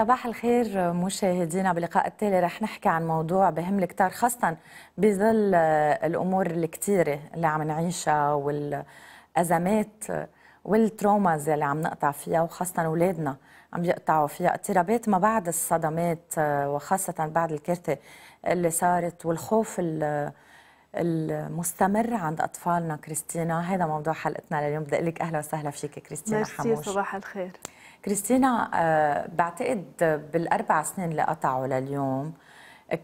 صباح الخير مشاهدينا بلقاء التالي رح نحكي عن موضوع بهم الكتار خاصة بظل الأمور الكتيرة اللي عم نعيشها والأزمات والتروماز اللي عم نقطع فيها وخاصة أولادنا عم يقطعوا فيها اضطرابات ما بعد الصدمات وخاصة بعد الكارثة اللي صارت والخوف المستمر عند أطفالنا كريستينا هذا موضوع حلقتنا لليوم بدي أقول لك أهلا وسهلا فيك كريستينا حموش صباح الخير كريستينا آه، بعتقد بالأربع سنين اللي قطعوا لليوم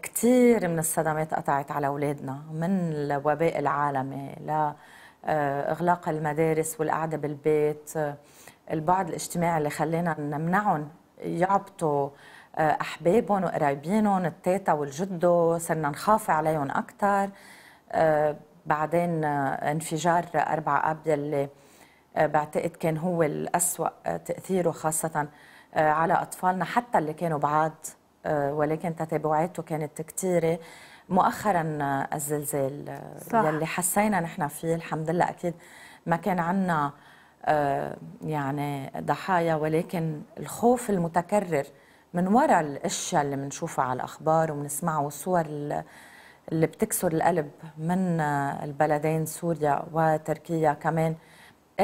كثير من الصدمات قطعت على أولادنا من الوباء العالمي لإغلاق آه، المدارس والقعدة بالبيت البعد الاجتماعي اللي خلينا نمنعهم يعبطوا آه، أحبابهم وقرايبينهم التيتا والجدو صرنا نخاف عليهم أكثر بعدين انفجار أربعة أب يلي آه، بعتقد كان هو الأسوأ آه، تأثيره خاصة آه، على أطفالنا حتى اللي كانوا بعاد ولكن تتابعاته كانت كثيره مؤخرا الزلزال صح. يلي حسينا نحن فيه الحمد لله اكيد ما كان عندنا يعني ضحايا ولكن الخوف المتكرر من وراء الاشياء اللي بنشوفها على الاخبار وبنسمعها والصور اللي بتكسر القلب من البلدين سوريا وتركيا كمان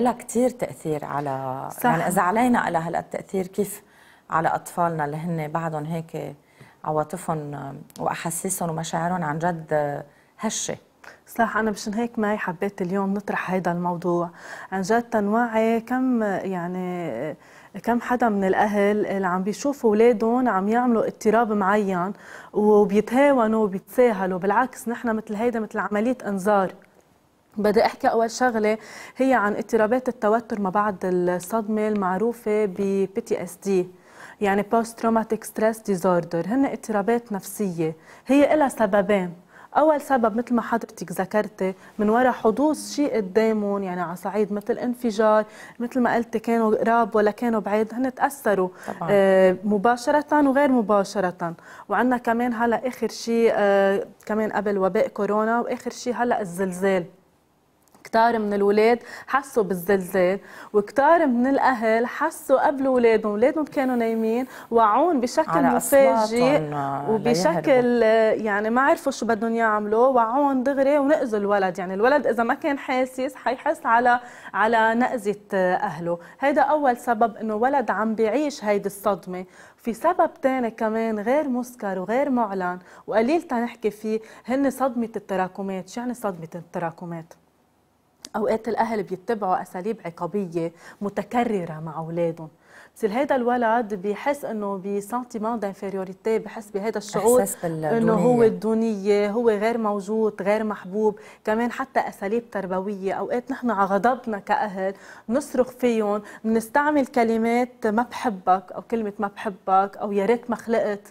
لها كثير تاثير على صح. يعني اذا علينا لها هالتاثير كيف على اطفالنا اللي هن بعدهم هيك عواطفهم واحاسيسهم ومشاعرهم عن جد هشه صح انا مشان هيك ما حبيت اليوم نطرح هذا الموضوع عن جد تنوعي كم يعني كم حدا من الاهل اللي عم بيشوفوا اولادهم عم يعملوا اضطراب معين وبيتهاونوا وبيتساهلوا بالعكس نحن مثل هيدا مثل عمليه انذار بدي احكي اول شغله هي عن اضطرابات التوتر ما بعد الصدمه المعروفه ب بي اس دي يعني بوست تروماتيك ستريس ديزوردر هن اضطرابات نفسيه هي لها سببين اول سبب مثل ما حضرتك ذكرتي من وراء حدوث شيء قدامهم يعني على صعيد مثل انفجار مثل ما قلتي كانوا قراب ولا كانوا بعيد هن تاثروا طبعا. آه مباشره وغير مباشره وعندنا كمان هلا اخر شيء آه كمان قبل وباء كورونا واخر شيء هلا الزلزال كتار من الولاد حسوا بالزلزال وكتار من الاهل حسوا قبل اولادهم اولادهم كانوا نايمين وعون بشكل مفاجئ آه، وبشكل يعني ما عرفوا شو بدهم يعملوا وعون دغري ونأذوا الولد يعني الولد اذا ما كان حاسس حيحس على على نقزة اهله هذا اول سبب انه ولد عم بيعيش هيدي الصدمه في سبب تاني كمان غير مسكر وغير معلن وقليل تنحكي فيه هن صدمة التراكمات شو يعني صدمة التراكمات؟ اوقات الاهل بيتبعوا اساليب عقابيه متكرره مع اولادهم بس هيدا الولد بحس انه بسنتيمون دانفيريوريتي بحس بهذا الشعور انه هو الدونيه هو غير موجود غير محبوب كمان حتى اساليب تربويه اوقات نحن على غضبنا كاهل نصرخ فيهم بنستعمل كلمات ما بحبك او كلمه ما بحبك او يا ريت ما خلقت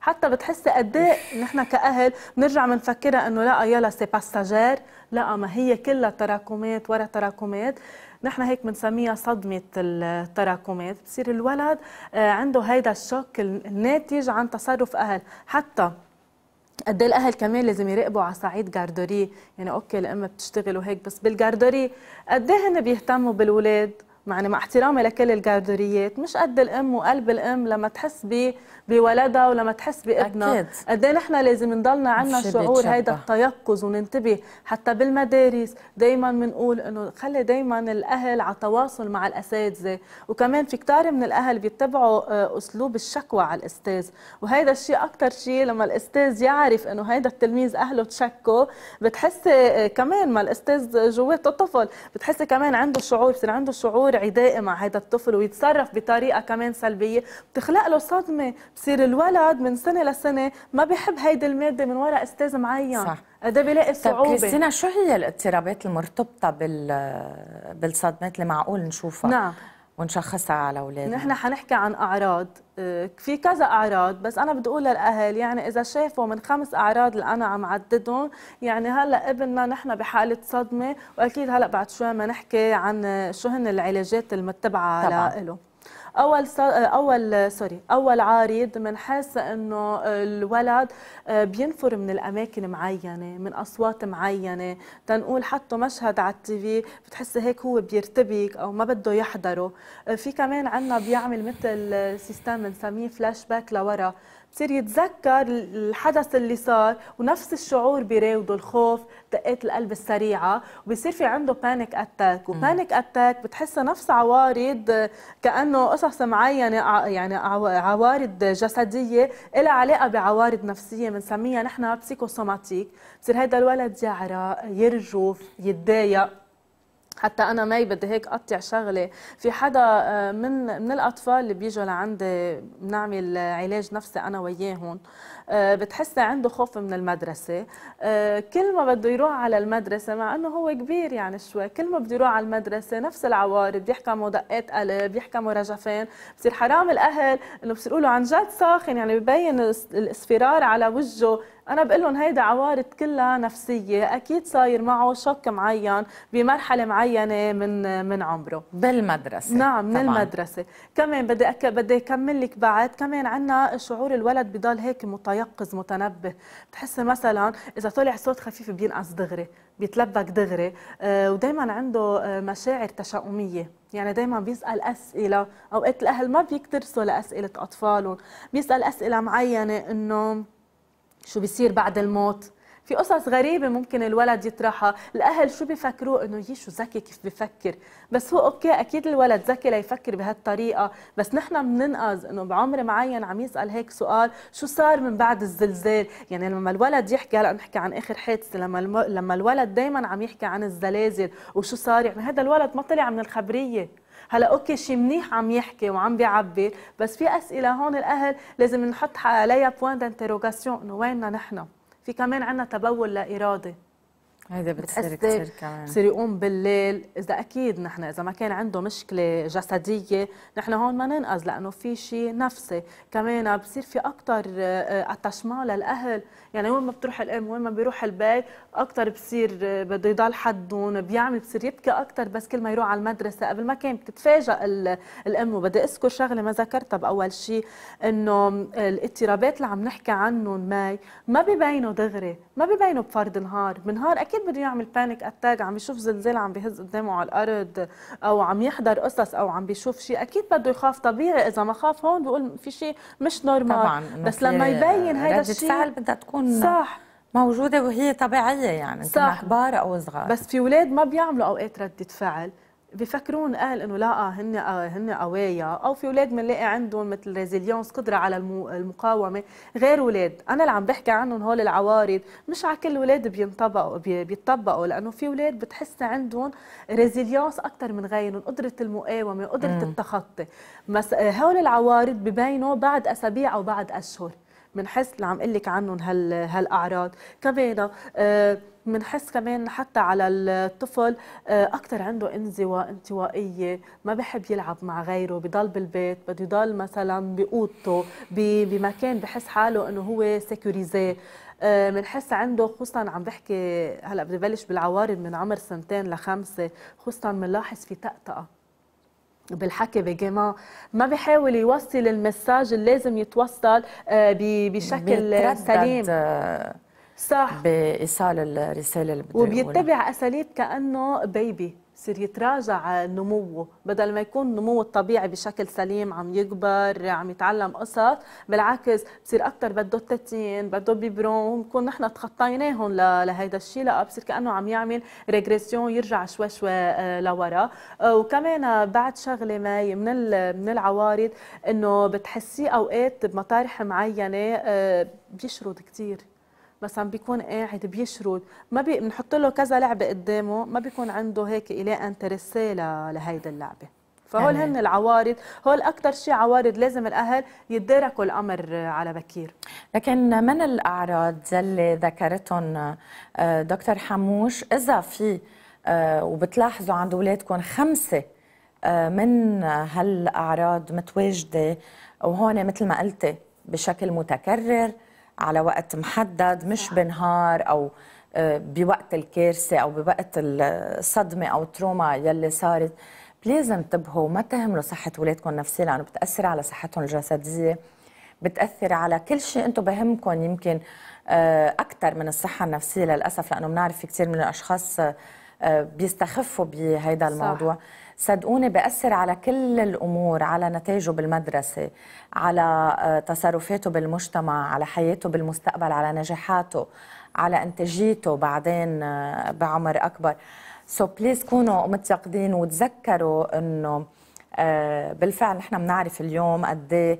حتى بتحس قد ايه نحن كاهل بنرجع بنفكرها انه لا يلا سي باساجير لا ما هي كلها تراكمات ورا تراكمات نحن هيك بنسميها صدمة التراكمات بصير الولد آه، عنده هيدا الشوك الناتج عن تصرف أهل حتى قد إيه الاهل كمان لازم يراقبوا على صعيد جاردوري يعني اوكي الام بتشتغل وهيك بس بالجاردوري قد إيه هن بيهتموا بالولاد يعني مع احترامي لكل الجاردوريات مش قد الام وقلب الام لما تحس بولدها ولما تحس بابنها قد ايه نحن لازم نضلنا عندنا شعور هيدا التيقظ وننتبه حتى بالمدارس دائما بنقول انه خلي دائما الاهل على تواصل مع الاساتذه وكمان في كتار من الاهل بيتبعوا آه، اسلوب الشكوى على الاستاذ وهيدا الشيء اكثر شيء لما الاستاذ يعرف انه هيدا التلميذ اهله تشكوا بتحسي آه، كمان ما الاستاذ جواته طفل بتحسي كمان عنده شعور بصير عنده شعور عدائي مع هذا الطفل ويتصرف بطريقه كمان سلبيه بتخلق له صدمه بصير الولد من سنه لسنه ما بيحب هيدي الماده من وراء استاذ معين صح. هذا إيه بيلاقي طيب صعوبه طيب كريستينا شو هي الاضطرابات المرتبطه بال بالصدمات اللي معقول نشوفها نعم ونشخصها على اولادنا نحن حنحكي عن اعراض آه، في كذا اعراض بس انا بدي اقول للاهل يعني اذا شافوا من خمس اعراض اللي انا عم عددهم يعني هلا ابننا نحن بحاله صدمه واكيد هلا بعد شوي ما نحكي عن شو هن العلاجات المتبعه له اول آه، اول سوري آه، اول عارض بنحس انه الولد آه، بينفر من الاماكن معينه من اصوات معينه تنقول حطوا مشهد على التيفي بتحس هيك هو بيرتبك او ما بده يحضره في كمان عندنا بيعمل مثل سيستم بنسميه فلاش باك لورا بصير يتذكر الحدث اللي صار ونفس الشعور بيراوده الخوف دقات القلب السريعه وبيصير في عنده بانيك اتاك وبانيك اتاك بتحسها نفس عوارض كانه قصص معينه يعني عوارض جسديه لها علاقه بعوارض نفسيه بنسميها نحن بسيكوسوماتيك بصير هذا الولد يعرق يرجف يتضايق حتى انا ما بدي هيك قطع شغله في حدا آه، من من الاطفال اللي بيجوا لعندي بنعمل علاج نفسي انا وياهم آه، بتحسه عنده خوف من المدرسة آه، كل ما بده يروح على المدرسة مع أنه هو كبير يعني شوي كل ما بده يروح على المدرسة نفس العوارض بيحكموا دقات قلب بيحكموا رجفان بصير حرام الأهل أنه بصير يقولوا عن جد ساخن يعني ببين الاصفرار على وجهه انا بقول لهم هيدا عوارض كلها نفسيه اكيد صاير معه شك معين بمرحله معينه من من عمره بالمدرسه نعم من طبعاً. المدرسه كمان بدي أك... بدي اكمل لك بعد كمان عندنا شعور الولد بضل هيك مطيع يقظ متنبه بتحس مثلا اذا طلع صوت خفيف بينقص دغري بيتلبك دغري آه، ودائما عنده آه، مشاعر تشاؤميه يعني دائما بيسال اسئله اوقات الاهل ما بيكترسوا لاسئله اطفالهم بيسال اسئله معينه انه شو بيصير بعد الموت في قصص غريبه ممكن الولد يطرحها الاهل شو بيفكروا انه يي شو ذكي كيف بفكر بس هو اوكي اكيد الولد ذكي ليفكر بهالطريقه بس نحن بننقذ انه بعمر معين عم يسال هيك سؤال شو صار من بعد الزلزال يعني لما الولد يحكي هلا نحكي عن اخر حادثه لما لما الولد دائما عم يحكي عن الزلازل وشو صار يعني هذا الولد ما طلع من الخبريه هلا اوكي شيء منيح عم يحكي وعم بيعبر بس في اسئله هون الاهل لازم نحط عليها بوان دانتيروغاسيون انه ويننا نحن في كمان عنا تبول لا إرادي هيدا إيه؟ بتصير كثير كمان بصير يقوم بالليل اذا اكيد نحن اذا ما كان عنده مشكله جسديه نحن هون ما ننقذ لانه في شيء نفسي كمان بصير في اكثر اتشمال آه، آه، للاهل يعني وين ما بتروح الام وين ما بيروح البي اكثر بصير آه، بده يضل حدهم بيعمل بصير يبكي اكثر بس كل ما يروح على المدرسه قبل ما كان بتتفاجئ الام وبدي اذكر شغله ما ذكرتها باول شيء انه الاضطرابات اللي عم نحكي عنهم ماي ما ببينوا دغري ما ببينوا بفرد نهار بنهار اكيد بده يعمل بانيك اتاك عم يشوف زلزال عم بيهز قدامه على الارض او عم يحضر قصص او عم بيشوف شيء اكيد بده يخاف طبيعي اذا ما خاف هون بيقول في شيء مش نورمال طبعا بس لما يبين هذا الشيء فعل بدها تكون صح موجوده وهي طبيعيه يعني صح كبار او صغار بس في اولاد ما بيعملوا اوقات رده فعل بفكرون اهل انه لا هن آه، هن آه، قوايا او في اولاد بنلاقي عندهم مثل ريزيليونس قدره على المقاومه غير اولاد انا اللي عم بحكي عنهم هول العوارض مش على كل اولاد بينطبقوا بيطبقوا لانه في اولاد بتحس عندهم ريزيليونس اكثر من غيرهم قدره المقاومه قدره التخطي بس هول العوارض ببينوا بعد اسابيع او بعد اشهر بنحس اللي عم اقول لك عنهم هال هالاعراض كمان آه، بنحس كمان حتى على الطفل آه، اكثر عنده انزواء انطوائيه ما بحب يلعب مع غيره بضل بالبيت بده يضل مثلا باوضته بمكان بحس حاله انه هو سكيوريزيه آه، بنحس عنده خصوصا عم بحكي هلا بدي بلش بالعوارض من عمر سنتين لخمسه خصوصا بنلاحظ في تأتأة بالحكي بجماع ما بحاول يوصل المساج اللي لازم يتوصل آه، بشكل سليم آه، صح بايصال الرساله اللي وبيتبع اساليب كانه بيبي يصير يتراجع نموه بدل ما يكون نموه الطبيعي بشكل سليم عم يكبر عم يتعلم قصص بالعكس بصير اكثر بده تاتين بده بيبرون ونكون نحن تخطيناهم لهيدا الشيء لا بصير كانه عم يعمل ريغريسيون يرجع شوي شوي آه، لورا آه، وكمان آه، بعد شغله ما من من العوارض انه بتحسيه اوقات بمطارح معينه بيشرد كثير بس عم بيكون قاعد بيشرد ما بنحط له كذا لعبه قدامه ما بيكون عنده هيك الى انترسيه لهيدي اللعبه فهول هن العوارض هول اكثر شيء عوارض لازم الاهل يتداركوا الامر على بكير لكن من الاعراض اللي ذكرتهم آه، دكتور حموش اذا في آه، وبتلاحظوا عند اولادكم خمسه آه، من هالاعراض متواجده وهون مثل ما قلتي بشكل متكرر على وقت محدد مش بنهار او آه، بوقت الكارثه او بوقت الصدمه او التروما يلي صارت بليز انتبهوا وما تهملوا صحه اولادكم النفسيه لانه بتاثر على صحتهم الجسديه بتاثر على كل شيء انتم بهمكم يمكن آه، اكثر من الصحه النفسيه للاسف لانه بنعرف في كثير من الاشخاص آه، بيستخفوا بهذا الموضوع صح. صدقوني بأثر على كل الأمور على نتائجه بالمدرسة على آه، تصرفاته بالمجتمع على حياته بالمستقبل على نجاحاته على إنتاجيته بعدين آه، بعمر أكبر سو so بليز كونوا متيقدين وتذكروا انه آه، بالفعل نحن بنعرف اليوم قد إيه،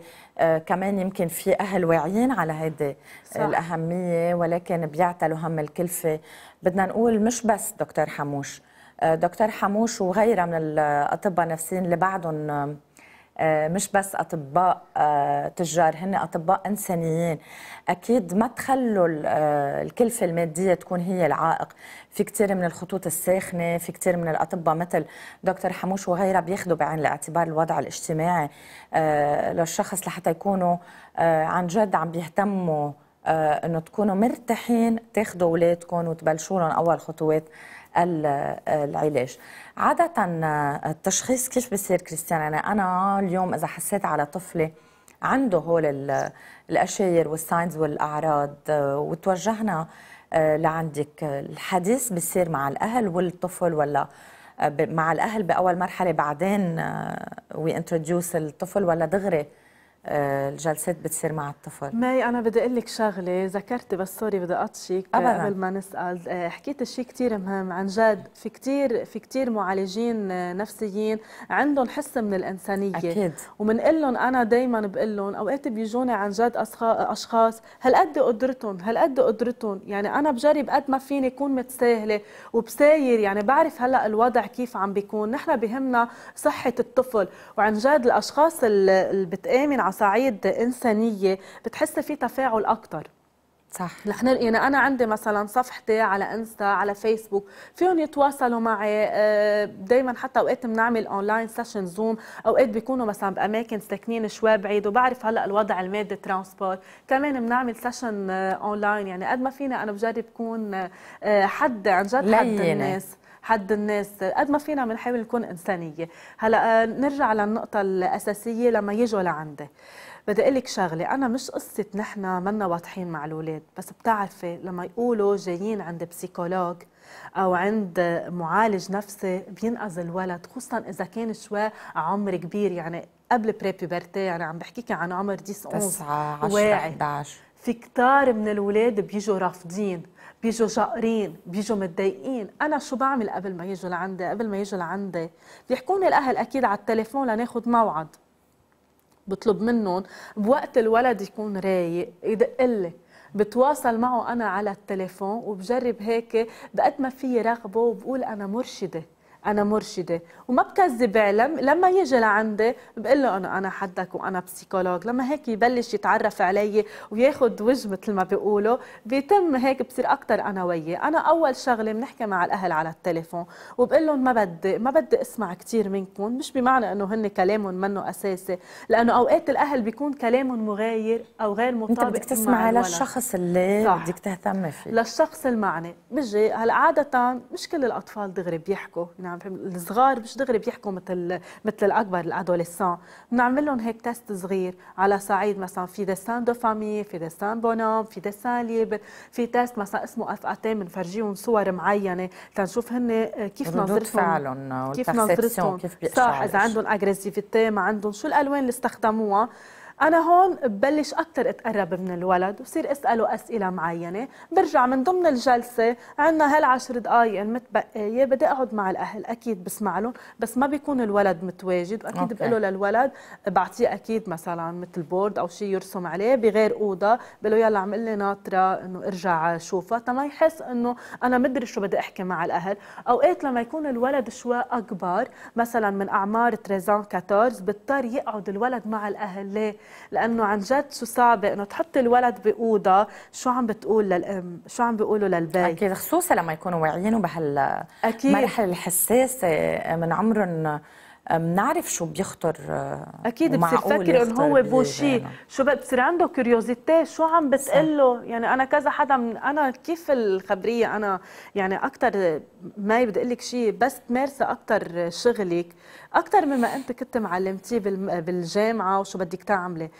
كمان يمكن في اهل واعيين على هيدي الاهميه ولكن بيعتلوا هم الكلفه بدنا نقول مش بس دكتور حموش دكتور حموش وغيرها من الاطباء النفسيين اللي بعدهم آه، مش بس اطباء آه، تجار هن اطباء انسانيين اكيد ما تخلوا آه، الكلفه الماديه تكون هي العائق في كثير من الخطوط الساخنه في كثير من الاطباء مثل دكتور حموش وغيرها بياخذوا بعين الاعتبار الوضع الاجتماعي للشخص لحتى يكونوا عن جد عم بيهتموا انه تكونوا مرتاحين تاخذوا اولادكم وتبلشوا لهم اول خطوات العلاج عادة التشخيص كيف بصير كريستيان يعني أنا اليوم إذا حسيت على طفلة عنده هول الأشير والساينز والأعراض وتوجهنا آه، لعندك الحديث بصير مع الأهل والطفل ولا آه، مع الأهل بأول مرحلة بعدين وي آه، انتروديوس الطفل ولا دغري آه، الجلسات بتصير مع الطفل ماي انا بدي اقول لك شغله ذكرتي بس سوري بدي اقطشك قبل ما نسال آه، حكيت شيء كثير مهم عن جد في كثير في كثير معالجين آه، نفسيين عندهم حس من الانسانيه اكيد وبنقول لهم انا دائما بقول لهم اوقات بيجوني عن جد اشخاص هالقد قدرتهم هالقد قدرتهم يعني انا بجرب قد ما فيني اكون متساهله وبساير يعني بعرف هلا الوضع كيف عم بيكون نحن بهمنا صحه الطفل وعن جد الاشخاص اللي بتامن على صعيد انسانيه بتحس في تفاعل اكثر صح نحن يعني انا عندي مثلا صفحتي على انستا على فيسبوك فيهم يتواصلوا معي آه، دائما حتى اوقات بنعمل اونلاين سيشن زوم اوقات بيكونوا مثلا باماكن ساكنين شوي بعيد وبعرف هلا الوضع المادي ترانسبورت كمان بنعمل سيشن اونلاين آه، يعني قد ما فينا انا بجرب كون آه، حد عن جد حد الناس حد الناس قد ما فينا بنحاول نكون إنسانية هلأ آه، نرجع للنقطة الأساسية لما يجوا لعندي بدي اقول لك شغله انا مش قصه نحن منا واضحين مع الاولاد بس بتعرفي لما يقولوا جايين عند بسيكولوج او عند معالج نفسي بينقذ الولد خصوصا اذا كان شوي عمر كبير يعني قبل بريبيبرتي يعني عم بحكيك عن عمر 10 11 واعي 11 في كتار من الولاد بيجوا رافضين بيجوا جائرين بيجوا متضايقين انا شو بعمل قبل ما يجوا لعندي قبل ما يجوا لعندي بيحكوني الاهل اكيد على التليفون لناخذ موعد بطلب منهم بوقت الولد يكون رايق يدق لي بتواصل معه انا على التليفون وبجرب هيك بقد ما في رغبه وبقول انا مرشده انا مرشده وما بكذب علم لما يجي لعندي بقول له انه انا حدك وانا بسيكولوج لما هيك يبلش يتعرف علي وياخذ وجه مثل ما بيقولوا بيتم هيك بصير اكثر انا وياه انا اول شغله بنحكي مع الاهل على التليفون وبقول لهم ما بدي ما بدي اسمع كثير منكم مش بمعنى انه هن كلامهم منه اساسي لانه اوقات الاهل بيكون كلامهم مغاير او غير مطابق انت بدك تسمع للشخص اللي بدك تهتم فيه للشخص المعني بيجي هلا عاده مش كل الاطفال دغري بيحكوا يعني نعم، الصغار مش دغري بيحكوا مثل مثل الاكبر الادوليسان بنعمل لهم هيك تيست صغير على صعيد مثلا في ديسان دو فامي في ديسان بونوم في ديسان ليبر في تيست مثلا اسمه اف اتي بنفرجيهم صور معينه تنشوف هن كيف نظرتهم كيف نظرتهم كيف صح اذا عندهم اجريسيفيتي ما عندهم شو الالوان اللي استخدموها انا هون ببلش اكثر اتقرب من الولد وصير اساله اسئله معينه برجع من ضمن الجلسه عندنا هالعشر دقائق المتبقيه بدي اقعد مع الاهل اكيد بسمع لهم بس ما بيكون الولد متواجد واكيد بقول له للولد بعطيه اكيد مثلا مثل بورد او شيء يرسم عليه بغير اوضه بقول له يلا عم لي ناطره انه ارجع شوفها تما يحس انه انا مدري شو بدي احكي مع الاهل اوقات لما يكون الولد شوي اكبر مثلا من اعمار 13 14 بضطر يقعد الولد مع الاهل ليه لانه عن جد شو صعبه انه تحط الولد باوضه شو عم بتقول للام شو عم بيقولوا للبي اكيد خصوصا لما يكونوا واعيين وبهال المرحله الحساسه من عمرهم بنعرف شو بيخطر آه، اكيد بصير انه هو بوشي شو بصير عنده كيوريوزيتي شو عم بتقله يعني انا كذا حدا من انا كيف الخبريه انا يعني اكثر ما بدي اقول لك شيء بس تمارسي اكثر شغلك اكثر مما انت كنت معلمتيه بالجامعه وشو بدك تعملي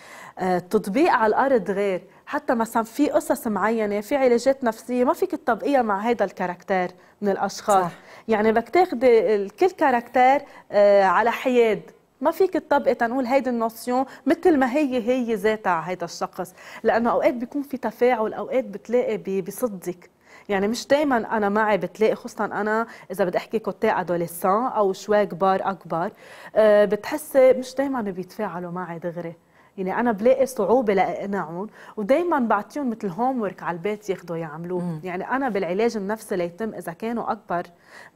التطبيق آه، على الارض غير حتى مثلا في قصص معينه في علاجات نفسيه ما فيك تطبقيها مع هذا الكاركتر من الاشخاص صح. يعني بدك تاخذي كل كاركتر آه، على حياد ما فيك تطبقي تنقول هيدي النوسيون مثل ما هي هي ذاتها على هذا الشخص لانه اوقات بيكون في تفاعل اوقات بتلاقي بصدك يعني مش دائما انا معي بتلاقي خصوصا انا اذا بدي احكي كوتي ادوليسان او شوي كبار اكبر أه بتحسي مش دائما بيتفاعلوا معي دغري يعني انا بلاقي صعوبه لاقنعهم ودائما بعطيهم مثل هوم ورك على البيت ياخذوا يعملوه مم. يعني انا بالعلاج النفسي ليتم اذا كانوا اكبر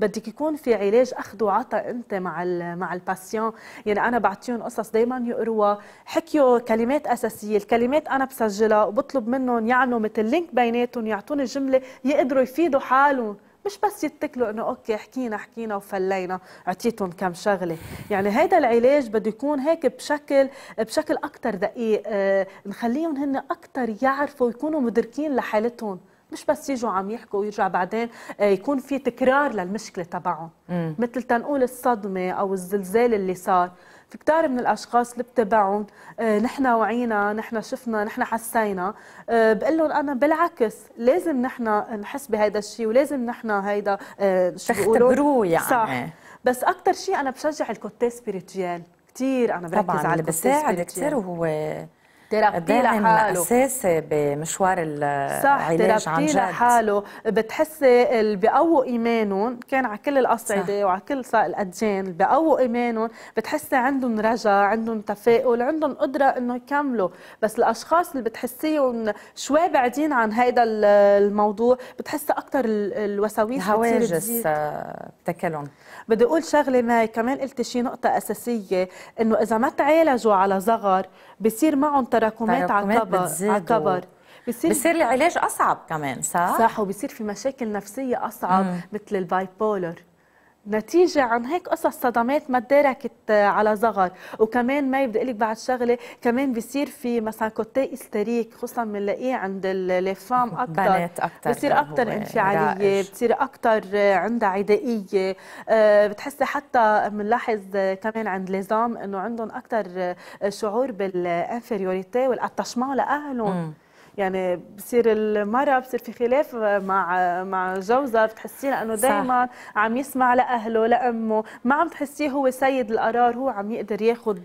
بدك يكون في علاج اخذ وعطى انت مع الـ مع الباسيون يعني انا بعطيهم قصص دائما يقروها حكيوا كلمات اساسيه الكلمات انا بسجلها وبطلب منهم يعملوا مثل لينك بيناتهم يعطوني جمله يقدروا يفيدوا حالهم مش بس يتكلوا انه اوكي حكينا حكينا وفلينا اعطيتهم كم شغله يعني هذا العلاج بده يكون هيك بشكل بشكل اكثر دقيق آه نخليهم هن اكثر يعرفوا ويكونوا مدركين لحالتهم مش بس يجوا عم يحكوا ويرجع بعدين آه، يكون في تكرار للمشكله تبعهم مثل تنقول الصدمه او الزلزال اللي صار في من الاشخاص اللي بتبعهم آه، نحن وعينا نحن شفنا نحن حسينا آه، بقول لهم انا بالعكس لازم نحن نحس بهذا الشيء ولازم نحن هيدا آه، شو تختبروه يعني صح بس اكثر شيء انا بشجع الكوتي سبيريتيال كثير انا بركز طبعاً على اللي بيساعد كثير وهو ترقتي لحاله اساسي بمشوار العلاج صح عن جد لحاله اللي بقووا ايمانهم كان على كل الاصعده وعلى كل الاديان بقووا ايمانهم بتحسي عندهم رجا عندهم تفاؤل عندهم قدره انه يكملوا بس الاشخاص اللي بتحسيهم شوي بعيدين عن هذا الموضوع بتحسي اكثر الوساوس الهواجس بتكلهم بدي اقول شغله ماي كمان قلت شي نقطه اساسيه انه اذا ما تعالجوا على صغر بصير معهم تراكمات, على على الكبر بصير بصير العلاج اصعب كمان صح؟ صح وبصير في مشاكل نفسيه اصعب مم. مثل البايبولر نتيجة عن هيك قصص صدمات ما تداركت آه، على صغر وكمان ما بدي لك بعد شغلة كمان بيصير في مثلا كوتي استريك خصوصا بنلاقيه عند الفام أكثر بنات أكثر بصير أكثر انفعالية بتصير أكثر عندها عدائية آه، بتحسي حتى بنلاحظ آه، كمان عند ليزام إنه عندهم أكثر شعور بالانفيريوريتي والاتاشمون لأهلهم يعني بصير المراه بصير في خلاف مع مع جوزها بتحسيه لانه دائما عم يسمع لاهله لامه ما عم تحسيه هو سيد القرار هو عم يقدر ياخذ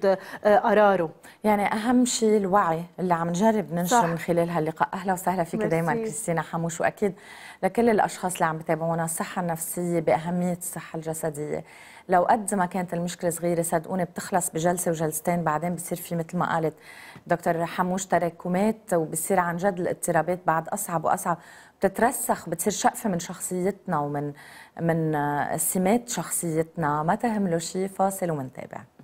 آه، قراره يعني اهم شيء الوعي اللي عم نجرب ننشره من خلال هاللقاء اهلا وسهلا فيك دائما كريستينا حموش واكيد لكل الاشخاص اللي عم بتابعونا الصحه النفسيه باهميه الصحه الجسديه لو قد ما كانت المشكله صغيره صدقوني بتخلص بجلسه وجلستين بعدين بصير في مثل ما قالت دكتور حموش تراكمات وبصير عن جد الاضطرابات بعد اصعب واصعب بتترسخ بتصير شقفه من شخصيتنا ومن من آه، سمات شخصيتنا ما تهمله شيء فاصل ومنتابع